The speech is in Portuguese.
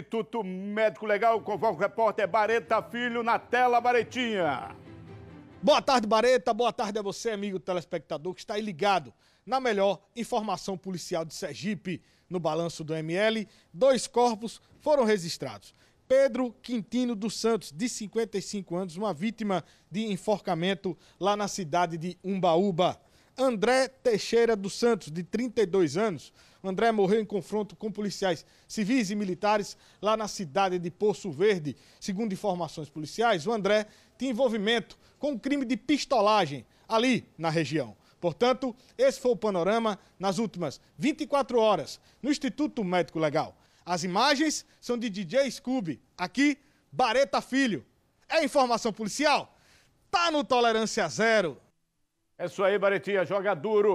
Instituto Médico Legal convoca o repórter Bareta Filho na tela Baretinha. Boa tarde, Bareta. Boa tarde a você, amigo telespectador, que está aí ligado na melhor informação policial de Sergipe. No balanço do ML, dois corpos foram registrados. Pedro Quintino dos Santos, de 55 anos, uma vítima de enforcamento lá na cidade de Umbaúba. André Teixeira dos Santos, de 32 anos. André morreu em confronto com policiais civis e militares lá na cidade de Poço Verde. Segundo informações policiais, o André tinha envolvimento com um crime de pistolagem ali na região. Portanto, esse foi o panorama nas últimas 24 horas no Instituto Médico Legal. As imagens são de DJ Scooby, aqui, Bareta Filho. É informação policial? Tá no Tolerância Zero. É isso aí, Baretinha. Joga duro.